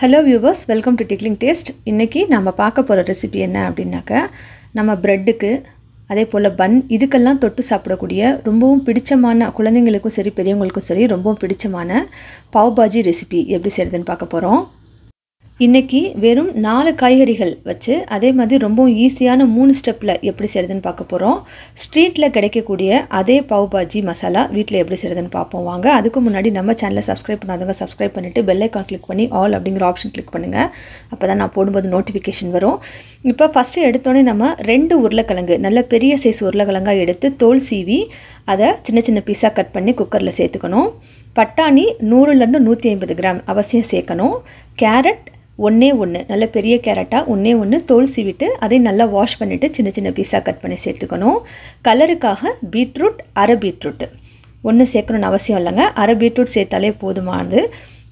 hello viewers welcome to tickling taste இன்றைக்கி நம்ம பார்க்க போகிற ரெசிபி என்ன அப்படின்னாக்கா நம்ம ப்ரெட்டுக்கு அதே போல் பன் இதுக்கெல்லாம் தொட்டு சாப்பிடக்கூடிய ரொம்பவும் பிடிச்சமான குழந்தைங்களுக்கும் சரி பெரியவங்களுக்கும் சரி ரொம்பவும் பிடிச்சமான பாவ் பாஜி ரெசிபி எப்படி செய்கிறதுன்னு பார்க்க போகிறோம் இன்றைக்கி வெறும் நாலு காய்கறிகள் வச்சு அதே மாதிரி ரொம்பவும் ஈஸியான மூணு ஸ்டெப்பில் எப்படி செய்கிறதுன்னு பார்க்க போகிறோம் ஸ்ட்ரீட்டில் கிடைக்கக்கூடிய அதே பாவ் பாஜி மசாலா வீட்டில் எப்படி செய்கிறதுன்னு பார்ப்போம் வாங்க அதுக்கு முன்னாடி நம்ம சேனலை சப்ஸ்கிரைப் பண்ணாதவங்க சப்ஸ்கிரைப் பண்ணிவிட்டு பெல்லைக்கான் கிளிக் பண்ணி ஆல் அப்படிங்கிற ஆப்ஷன் கிளிக் பண்ணுங்கள் அப்போ தான் நான் போடும்போது நோட்டிஃபிகேஷன் வரும் இப்போ ஃபஸ்ட்டு எடுத்தோடனே நம்ம ரெண்டு உருளைக்கிழங்கு நல்ல பெரிய சைஸ் உருளைக்கிழங்காக எடுத்து தோல் சீவி அதை சின்ன சின்ன பீஸாக கட் பண்ணி குக்கரில் சேர்த்துக்கணும் பட்டாணி நூறுலேருந்து நூற்றி ஐம்பது கிராம் அவசியம் சேர்க்கணும் கேரட் ஒன்றே ஒன்று நல்ல பெரிய கேரட்டாக ஒன்றே ஒன்று தோல் விட்டு அதை நல்லா வாஷ் பண்ணிவிட்டு சின்ன சின்ன பீஸாக கட் பண்ணி சேர்த்துக்கணும் கலருக்காக பீட்ரூட் அரை பீட்ரூட்டு ஒன்று சேர்க்கணும்னு அவசியம் இல்லைங்க அரை பீட்ரூட் சேர்த்தாலே போதுமானது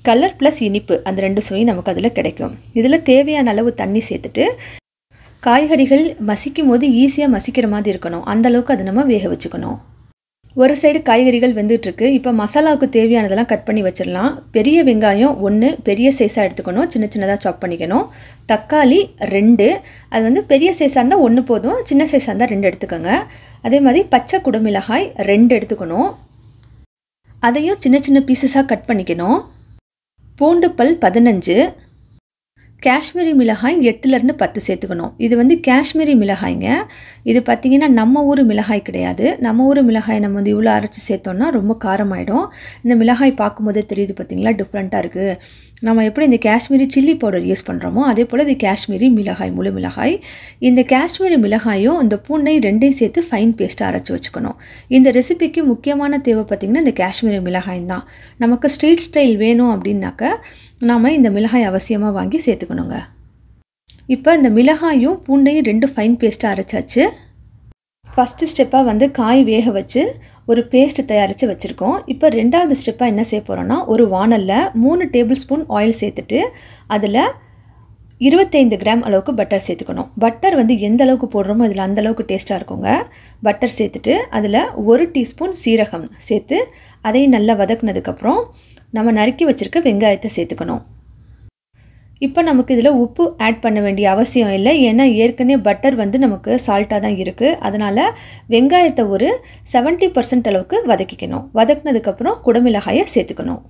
கலர் ப்ளஸ் இனிப்பு அந்த ரெண்டு சுவையும் நமக்கு அதில் கிடைக்கும் இதில் தேவையான அளவு தண்ணி சேர்த்துட்டு காய்கறிகள் மசிக்கும் போது ஈஸியாக மசிக்கிற மாதிரி இருக்கணும் அந்தளவுக்கு அதை நம்ம வேக வச்சுக்கணும் ஒரு சைடு காய்கறிகள் வெந்துட்டுருக்கு இப்போ மசாலாவுக்கு தேவையானதெல்லாம் கட் பண்ணி வச்சிடலாம் பெரிய வெங்காயம் ஒன்று பெரிய சைஸாக எடுத்துக்கணும் சின்ன சின்னதாக சாப் பண்ணிக்கணும் தக்காளி ரெண்டு அது வந்து பெரிய சைஸாக இருந்தால் ஒன்று போதும் சின்ன சைஸாக இருந்தால் ரெண்டு எடுத்துக்கோங்க அதே மாதிரி பச்சை குடமிளகாய் ரெண்டு எடுத்துக்கணும் அதையும் சின்ன சின்ன பீசஸாக கட் பண்ணிக்கணும் பூண்டு பல் பதினஞ்சு காஷ்மீரி மிளகாய் எட்டுலேருந்து பத்து சேர்த்துக்கணும் இது வந்து காஷ்மீரி மிளகாய்ங்க இது பார்த்திங்கன்னா நம்ம ஊர் மிளகாய் கிடையாது நம்ம ஊர் மிளகாய் நம்ம வந்து இவ்வளோ அரைச்சி சேர்த்தோன்னா ரொம்ப காரமாயிடும் இந்த மிளகாய் பார்க்கும்போதே தெரியுது பார்த்திங்களா டிஃப்ரெண்ட்டாக இருக்குது நம்ம எப்படி இந்த காஷ்மீரி சில்லி பவுடர் யூஸ் பண்ணுறோமோ அதே போல் இது காஷ்மீரி மிளகாய் முழு மிளகாய் இந்த காஷ்மீரி மிளகாயும் இந்த பூண்டை ரெண்டையும் சேர்த்து ஃபைன் பேஸ்ட்டாக அரைச்சி வச்சுக்கணும் இந்த ரெசிபிக்கு முக்கியமான தேவை பார்த்திங்கன்னா இந்த காஷ்மீரி மிளகாய் தான் நமக்கு ஸ்ட்ரீட் ஸ்டைல் வேணும் அப்படின்னாக்க நாம் இந்த மிளகாய் அவசியமாக வாங்கி சேர்த்துக்கணுங்க இப்போ இந்த மிளகாயும் பூண்டையும் ரெண்டு ஃபைன் பேஸ்ட்டாக அரைச்சாச்சு ஃபஸ்ட்டு ஸ்டெப்பாக வந்து காய் வேக வச்சு ஒரு பேஸ்ட் தயாரித்து வச்சுருக்கோம் இப்போ ரெண்டாவது ஸ்டெப்பாக என்ன செய்ய போகிறோன்னா ஒரு வானலில் மூணு டேபிள் ஸ்பூன் ஆயில் சேர்த்துட்டு அதில் இருபத்தைந்து கிராம் அளவுக்கு பட்டர் சேர்த்துக்கணும் பட்டர் வந்து எந்த அளவுக்கு போடுறோமோ அதில் அந்த அளவுக்கு டேஸ்ட்டாக இருக்குங்க பட்டர் சேர்த்துட்டு அதில் ஒரு டீஸ்பூன் சீரகம் சேர்த்து அதையும் நல்லா வதக்குனதுக்கப்புறம் நம்ம நறுக்கி வச்சுருக்க வெங்காயத்தை சேர்த்துக்கணும் இப்போ நமக்கு இதில் உப்பு ஆட் பண்ண வேண்டிய அவசியம் இல்லை ஏன்னா ஏற்கனவே பட்டர் வந்து நமக்கு சால்ட்டாக தான் இருக்குது அதனால் வெங்காயத்தை ஒரு செவன்ட்டி பர்சன்ட் அளவுக்கு வதக்கிக்கணும் வதக்குனதுக்கப்புறம் குடமிளகாயை சேர்த்துக்கணும்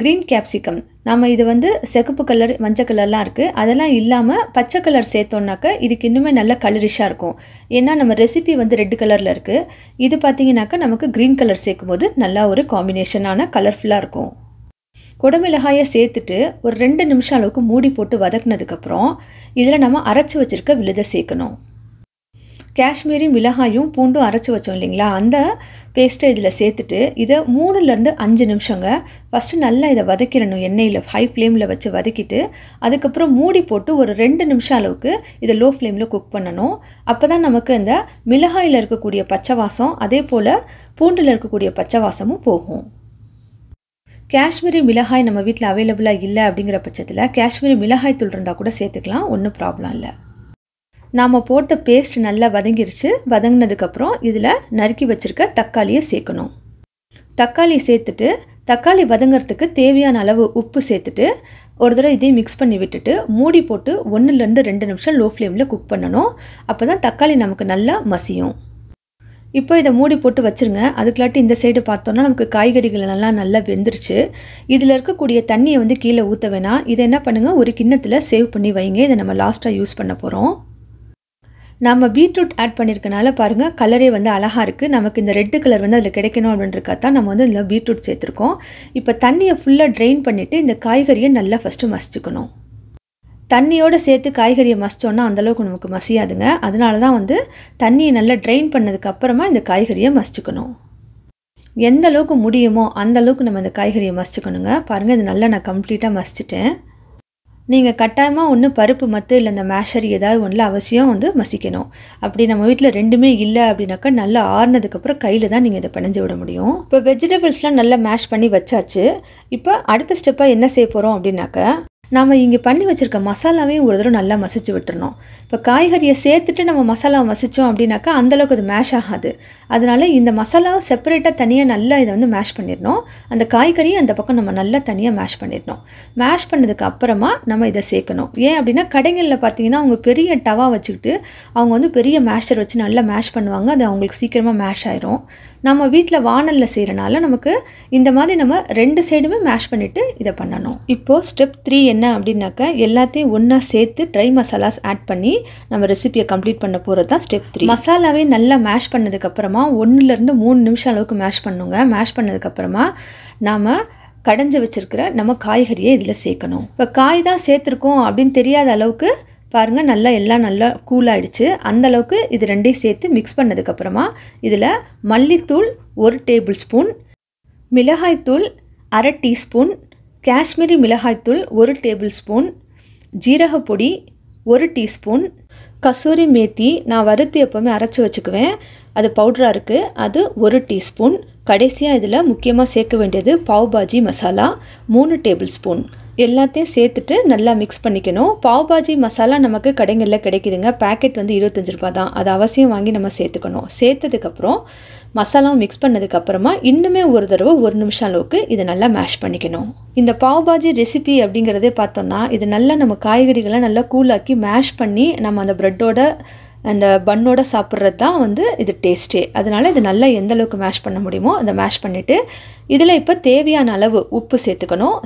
க்ரீன் கேப்சிகம் நம்ம இது வந்து செகப்பு கலர் மஞ்சள் கலர்லாம் இருக்குது அதெல்லாம் இல்லாமல் பச்சை கலர் சேர்த்தோன்னாக்கா இதுக்கு இன்னுமே நல்ல கலரிஷாக இருக்கும் ஏன்னா நம்ம ரெசிபி வந்து ரெட் கலரில் இருக்குது இது பார்த்திங்கனாக்கா நமக்கு க்ரீன் கலர் சேர்க்கும் போது நல்லா ஒரு காம்பினேஷனான கலர்ஃபுல்லாக இருக்கும் குடமிளகாயை சேர்த்துட்டு ஒரு ரெண்டு நிமிஷம் அளவுக்கு மூடி போட்டு வதக்குனதுக்கப்புறம் இதில் நம்ம அரைச்சி வச்சுருக்க விழுதை சேர்க்கணும் காஷ்மீரி மிளகாயும் பூண்டும் அரைச்சி வச்சோம் இல்லைங்களா அந்த பேஸ்ட்டை இதில் சேர்த்துட்டு இதை மூணுலேருந்து அஞ்சு நிமிஷங்க ஃபஸ்ட்டு நல்லா இதை வதக்கிடணும் எண்ணெயில் ஹை ஃப்ளேமில் வச்சு வதக்கிட்டு அதுக்கப்புறம் மூடி போட்டு ஒரு ரெண்டு நிமிஷம் அளவுக்கு இதை லோ ஃப்ளேமில் குக் பண்ணணும் அப்போ தான் நமக்கு இந்த மிளகாயில் இருக்கக்கூடிய பச்சை வாசம் அதே போல் பூண்டில் இருக்கக்கூடிய பச்சை வாசமும் போகும் காஷ்மீரி மிளகாய் நம்ம வீட்டில் அவைலபிளாக இல்லை அப்படிங்கிற பட்சத்தில் காஷ்மீரி மிளகாய் தூள் இருந்தால் கூட சேர்த்துக்கலாம் ஒன்றும் ப்ராப்ளம் இல்லை நாம் போட்ட பேஸ்ட் நல்லா வதங்கிருச்சு வதங்கினதுக்கப்புறம் இதில் நறுக்கி வச்சுருக்க தக்காளியை சேர்க்கணும் தக்காளி சேர்த்துட்டு தக்காளி வதங்கிறதுக்கு தேவையான அளவு உப்பு சேர்த்துட்டு ஒரு தடவை இதையும் மிக்ஸ் பண்ணி விட்டுட்டு மூடி போட்டு ஒன்றுலேருந்து ரெண்டு நிமிஷம் லோ ஃப்ளேமில் குக் பண்ணணும் அப்போ தான் தக்காளி நமக்கு நல்லா மசியும் இப்போ இதை மூடி போட்டு வச்சுருங்க அதுக்குள்ளாட்டி இந்த சைடு பார்த்தோன்னா நமக்கு காய்கறிகள் எல்லாம் நல்லா வெந்துருச்சு இதில் இருக்கக்கூடிய தண்ணியை வந்து கீழே ஊற்ற வேணாம் இதை என்ன பண்ணுங்கள் ஒரு கிண்ணத்தில் சேவ் பண்ணி வைங்க இதை நம்ம லாஸ்ட்டாக யூஸ் பண்ண போகிறோம் நம்ம பீட்ரூட் ஆட் பண்ணியிருக்கனால பாருங்கள் கலரே வந்து அழகாக இருக்குது நமக்கு இந்த ரெட்டு கலர் வந்து அதில் கிடைக்கணும் அப்படின்றக்காக தான் நம்ம வந்து இதில் பீட்ரூட் சேர்த்துருக்கோம் இப்போ தண்ணியை ஃபுல்லாக ட்ரெயின் பண்ணிவிட்டு இந்த காய்கறியை நல்லா ஃபஸ்ட்டு மசிச்சுக்கணும் தண்ணியோடு சேர்த்து காய்கறியை மசித்தோன்னா அந்தளவுக்கு நமக்கு மசியாதுங்க அதனால தான் வந்து தண்ணியை நல்லா ட்ரெயின் பண்ணதுக்கப்புறமா இந்த காய்கறியை மசிச்சுக்கணும் எந்த அளவுக்கு முடியுமோ அந்தளவுக்கு நம்ம இந்த காய்கறியை மசிச்சுக்கணுங்க பாருங்கள் இது நல்லா நான் கம்ப்ளீட்டாக மசிச்சிட்டேன் நீங்கள் கட்டாயமாக ஒன்று பருப்பு மத்து இல்லை இந்த மேஷரி ஏதாவது ஒன்றில் அவசியம் வந்து மசிக்கணும் அப்படி நம்ம வீட்டில் ரெண்டுமே இல்லை அப்படின்னாக்கா நல்லா ஆறுனதுக்கப்புறம் கையில் தான் நீங்கள் இதை பிணைஞ்சு விட முடியும் இப்போ வெஜிடபிள்ஸ்லாம் நல்லா மேஷ் பண்ணி வச்சாச்சு இப்போ அடுத்த ஸ்டெப்பாக என்ன செய்ய போகிறோம் அப்படின்னாக்க நம்ம இங்கே பண்ணி வச்சுருக்க மசாலாவையும் ஒரு தடவை நல்லா மசிச்சு விட்டுறணும் இப்போ காய்கறியை சேர்த்துட்டு நம்ம மசாலாவை மசித்தோம் அப்படின்னாக்கா அந்தளவுக்கு அது மேஷ் ஆகாது அதனால் இந்த மசாலாவை செப்பரேட்டாக தனியாக நல்லா இதை வந்து மேஷ் பண்ணிடணும் அந்த காய்கறியும் அந்த பக்கம் நம்ம நல்லா தனியாக மேஷ் பண்ணிடணும் மேஷ் பண்ணதுக்கு அப்புறமா நம்ம இதை சேர்க்கணும் ஏன் அப்படின்னா கடைகளில் பார்த்தீங்கன்னா அவங்க பெரிய டவா வச்சுக்கிட்டு அவங்க வந்து பெரிய மேஷர் வச்சு நல்லா மேஷ் பண்ணுவாங்க அது அவங்களுக்கு சீக்கிரமாக மேஷ் ஆயிரும் நம்ம வீட்டில் வானலில் செய்கிறனால நமக்கு இந்த மாதிரி நம்ம ரெண்டு சைடுமே மேஷ் பண்ணிவிட்டு இதை பண்ணணும் இப்போது ஸ்டெப் த்ரீ என்ன அப்படின்னாக்கா எல்லாத்தையும் ஒன்றா சேர்த்து ட்ரை மசாலாஸ் ஆட் பண்ணி நம்ம ரெசிபியை கம்ப்ளீட் பண்ண போகிறது தான் ஸ்டெப் த்ரீ மசாலாவே நல்லா மேஷ் பண்ணதுக்கப்புறமா ஒன்றுலேருந்து மூணு நிமிஷம் அளவுக்கு மேஷ் பண்ணுங்க மேஷ் பண்ணதுக்கப்புறமா நாம் கடைஞ்சி வச்சுருக்கிற நம்ம காய்கறியை இதில் சேர்க்கணும் இப்போ காய் தான் சேர்த்துருக்கோம் அப்படின்னு தெரியாத அளவுக்கு பாருங்கள் நல்லா எல்லாம் நல்லா கூலாகிடுச்சு அந்தளவுக்கு இது ரெண்டையும் சேர்த்து மிக்ஸ் பண்ணதுக்கப்புறமா இதில் மல்லித்தூள் ஒரு டேபிள் ஸ்பூன் மிளகாய்த்தூள் அரை டீஸ்பூன் காஷ்மீரி மிளகாய்த்தூள் ஒரு டேபிள் ஸ்பூன் ஜீரகப்பொடி ஒரு டீஸ்பூன் கசூரி மேத்தி நான் வறுத்து எப்போவுமே அரைச்சி வச்சுக்குவேன் அது பவுடராக இருக்குது அது ஒரு டீஸ்பூன் கடைசியாக இதில் முக்கியமாக சேர்க்க வேண்டியது பாவ் பாஜி மசாலா மூணு டேபிள் ஸ்பூன் எல்லாத்தையும் சேர்த்துட்டு நல்லா மிக்ஸ் பண்ணிக்கணும் பாவ் பாஜி மசாலா நமக்கு கடைங்களில் கிடைக்குதுங்க பேக்கெட் வந்து இருபத்தஞ்சி ரூபா தான் அதை அவசியம் வாங்கி நம்ம சேர்த்துக்கணும் சேர்த்ததுக்கப்புறம் மசாலாவும் மிக்ஸ் பண்ணதுக்கப்புறமா இன்னுமே ஒரு தடவை ஒரு நிமிஷம் அளவுக்கு இதை நல்லா மேஷ் பண்ணிக்கணும் இந்த பாவ் பாஜி ரெசிபி அப்படிங்கிறதே பார்த்தோன்னா இது நல்லா நம்ம காய்கறிகளை நல்லா கூலாக்கி மேஷ் பண்ணி நம்ம அந்த ப்ரெட்டோட அந்த பண்ணோட சாப்பிட்றது தான் வந்து இது டேஸ்ட்டே அதனால் இது நல்லா எந்த அளவுக்கு மேஷ் பண்ண முடியுமோ அதை மேஷ் பண்ணிவிட்டு இதில் இப்போ தேவையான அளவு உப்பு சேர்த்துக்கணும்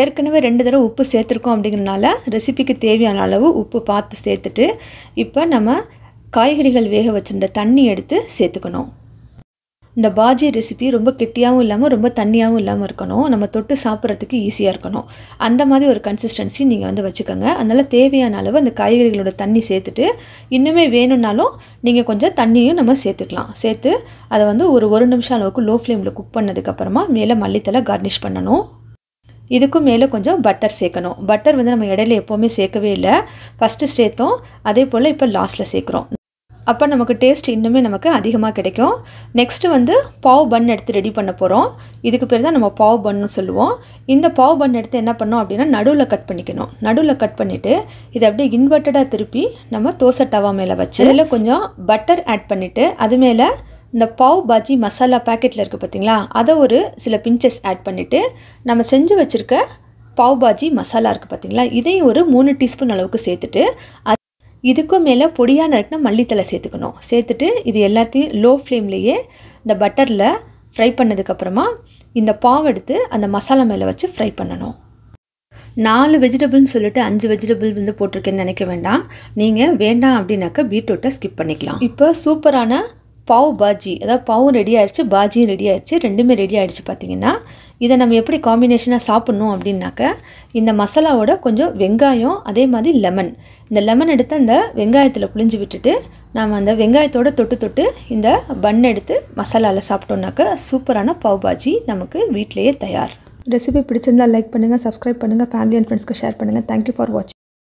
ஏற்கனவே ரெண்டு தடவை உப்பு சேர்த்துருக்கோம் அப்படிங்கிறனால ரெசிபிக்கு தேவையான அளவு உப்பு பார்த்து சேர்த்துட்டு இப்போ நம்ம காய்கறிகள் வேக வச்சுருந்த தண்ணி எடுத்து சேர்த்துக்கணும் இந்த பாஜி ரெசிபி ரொம்ப கெட்டியாகவும் இல்லாமல் ரொம்ப தண்ணியாகவும் இல்லாமல் இருக்கணும் நம்ம தொட்டு சாப்பிட்றதுக்கு ஈஸியாக இருக்கணும் அந்த மாதிரி ஒரு கன்சிஸ்டன்சி நீங்கள் வந்து வச்சுக்கோங்க அதனால் தேவையான அளவு அந்த காய்கறிகளோட தண்ணி சேர்த்துட்டு இன்னுமே வேணும்னாலும் நீங்கள் கொஞ்சம் தண்ணியும் நம்ம சேர்த்துக்கலாம் சேர்த்து அதை வந்து ஒரு ஒரு நிமிஷம் அளவுக்கு லோ ஃப்ளேமில் குக் பண்ணதுக்கப்புறமா மேலே மல்லித்தலை கார்னிஷ் பண்ணணும் இதுக்கும் மேலே கொஞ்சம் பட்டர் சேர்க்கணும் பட்டர் வந்து நம்ம இடையில எப்போவுமே சேர்க்கவே இல்லை ஃபஸ்ட்டு சேர்த்தோம் அதே போல் இப்போ லாஸ்ட்டில் சேர்க்குறோம் அப்போ நமக்கு டேஸ்ட் இன்னுமே நமக்கு அதிகமாக கிடைக்கும் நெக்ஸ்ட்டு வந்து பாவ் பன் எடுத்து ரெடி பண்ண போகிறோம் இதுக்கு பேர் தான் நம்ம பாவ் பன்னு சொல்லுவோம் இந்த பாவ் பன் எடுத்து என்ன பண்ணோம் அப்படின்னா நடுவில் கட் பண்ணிக்கணும் நடுவில் கட் பண்ணிவிட்டு இதை அப்படியே இன்வெர்ட்டடாக திருப்பி நம்ம தோசை டவா மேலே வச்சு அதில் கொஞ்சம் பட்டர் ஆட் பண்ணிவிட்டு அது மேலே இந்த பாவ் பாஜி மசாலா பேக்கெட்டில் இருக்குது பார்த்திங்களா அதை ஒரு சில பிஞ்சஸ் ஆட் பண்ணிவிட்டு நம்ம செஞ்சு வச்சுருக்க பாவ் பாஜி மசாலா இருக்குது பார்த்திங்களா இதையும் ஒரு மூணு டீஸ்பூன் அளவுக்கு சேர்த்துட்டு இதுக்கும் மேலே பொடியான இருக்குனா மல்லித்தலை சேர்த்துக்கணும் சேர்த்துட்டு இது எல்லாத்தையும் லோ ஃப்ளேம்லேயே இந்த பட்டரில் ஃப்ரை பண்ணதுக்கப்புறமா இந்த பாவ் எடுத்து அந்த மசாலா மேலே வச்சு ஃப்ரை பண்ணணும் நாலு வெஜிடபிள்னு சொல்லிட்டு அஞ்சு வெஜிடபிள் வந்து போட்டிருக்கேன்னு நினைக்க வேண்டாம் நீங்கள் வேண்டாம் அப்படின்னாக்கா பீட்ரூட்டை ஸ்கிப் பண்ணிக்கலாம் இப்போ சூப்பரான பாவ் பாஜி அதாவது பாவும் ரெடி ஆகிடுச்சு பாஜியும் ரெடி ஆகிடுச்சு ரெண்டுமே ரெடி ஆகிடுச்சு பார்த்திங்கன்னா இதை நம்ம எப்படி காம்பினேஷனாக சாப்பிட்ணும் அப்படின்னாக்க இந்த மசாலாவோட கொஞ்சம் வெங்காயம் அதே மாதிரி லெமன் இந்த லெமன் எடுத்து அந்த வெங்காயத்தில் புளிஞ்சு விட்டுட்டு நாம் அந்த வெங்காயத்தோட தொட்டு தொட்டு இந்த பன் எடுத்து மசாலாவில் சாப்பிட்டோம்னாக்க சூப்பரான பாவ் பாஜி நமக்கு வீட்டிலேயே தயார் ரெசிபி பிடிச்சிருந்தால் லைக் பண்ணுங்கள் சப்ஸ்கிரைப் பண்ணுங்கள் ஃபேமிலி அண்ட் ஃப்ரெண்ட்ஸ்க்கு ஷேர் பண்ணுங்கள் தேங்க்யூ ஃபார் வாட்சிங்